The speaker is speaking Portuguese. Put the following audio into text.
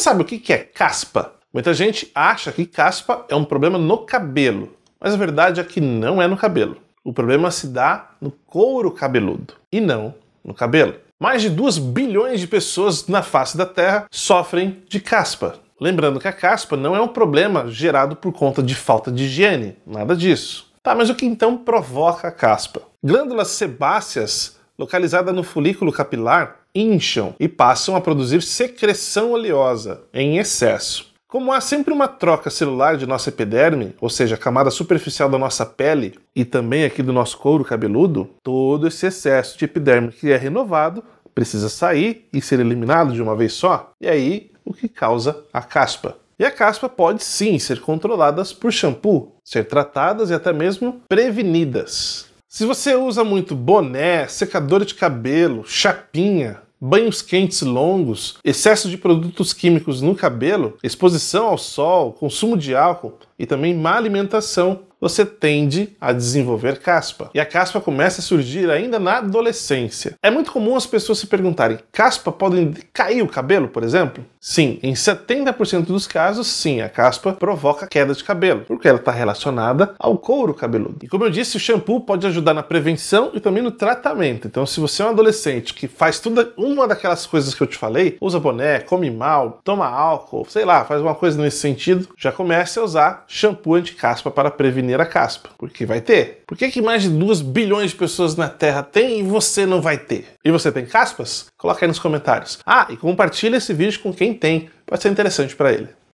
sabe o que é caspa? Muita gente acha que caspa é um problema no cabelo, mas a verdade é que não é no cabelo. O problema se dá no couro cabeludo e não no cabelo. Mais de 2 bilhões de pessoas na face da Terra sofrem de caspa. Lembrando que a caspa não é um problema gerado por conta de falta de higiene, nada disso. Tá, mas o que então provoca a caspa? Glândulas sebáceas localizada no folículo capilar, incham e passam a produzir secreção oleosa em excesso. Como há sempre uma troca celular de nossa epiderme, ou seja, a camada superficial da nossa pele e também aqui do nosso couro cabeludo, todo esse excesso de epiderme que é renovado precisa sair e ser eliminado de uma vez só, e aí o que causa a caspa. E a caspa pode sim ser controlada por shampoo, ser tratadas e até mesmo prevenidas. Se você usa muito boné, secador de cabelo, chapinha, banhos quentes longos, excesso de produtos químicos no cabelo, exposição ao sol, consumo de álcool, e também má alimentação, você tende a desenvolver caspa. E a caspa começa a surgir ainda na adolescência. É muito comum as pessoas se perguntarem: caspa pode cair o cabelo, por exemplo? Sim, em 70% dos casos, sim, a caspa provoca queda de cabelo, porque ela está relacionada ao couro cabeludo. E como eu disse, o shampoo pode ajudar na prevenção e também no tratamento. Então, se você é um adolescente que faz tudo uma daquelas coisas que eu te falei, usa boné, come mal, toma álcool, sei lá, faz uma coisa nesse sentido, já comece a usar shampoo anti-caspa para prevenir a caspa. Porque vai ter. Por que, que mais de 2 bilhões de pessoas na Terra têm e você não vai ter? E você tem caspas? Coloca aí nos comentários. Ah, e compartilha esse vídeo com quem tem, pode ser interessante para ele.